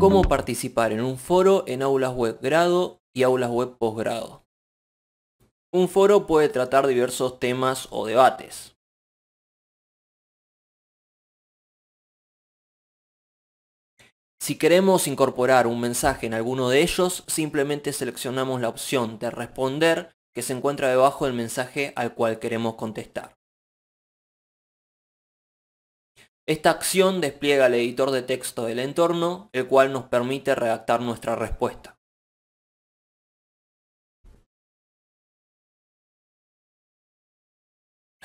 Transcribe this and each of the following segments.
cómo participar en un foro en aulas web grado y aulas web posgrado. Un foro puede tratar diversos temas o debates. Si queremos incorporar un mensaje en alguno de ellos, simplemente seleccionamos la opción de responder que se encuentra debajo del mensaje al cual queremos contestar. Esta acción despliega el editor de texto del entorno, el cual nos permite redactar nuestra respuesta.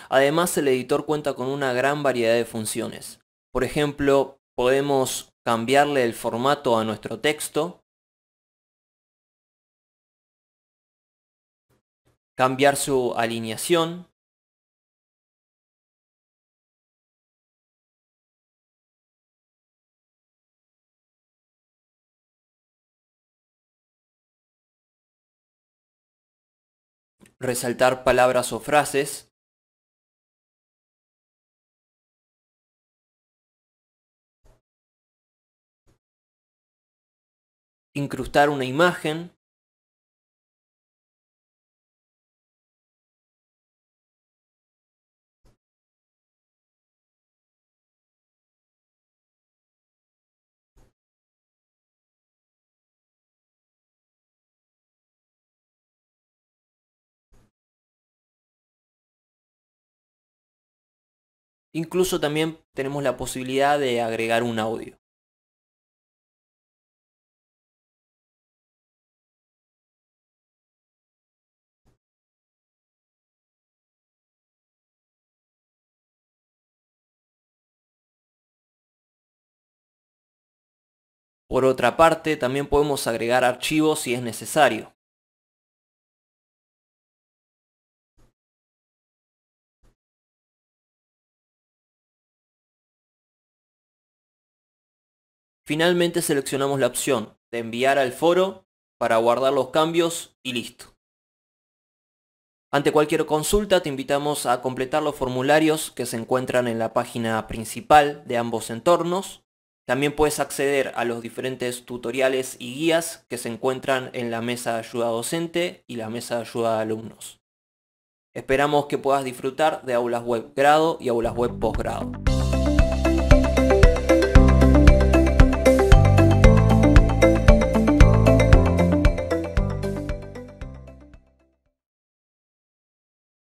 Además, el editor cuenta con una gran variedad de funciones. Por ejemplo, podemos cambiarle el formato a nuestro texto, cambiar su alineación, resaltar palabras o frases, incrustar una imagen, Incluso también tenemos la posibilidad de agregar un audio. Por otra parte, también podemos agregar archivos si es necesario. Finalmente seleccionamos la opción de enviar al foro para guardar los cambios y listo. Ante cualquier consulta te invitamos a completar los formularios que se encuentran en la página principal de ambos entornos. También puedes acceder a los diferentes tutoriales y guías que se encuentran en la mesa de ayuda docente y la mesa de ayuda de alumnos. Esperamos que puedas disfrutar de aulas web grado y aulas web posgrado.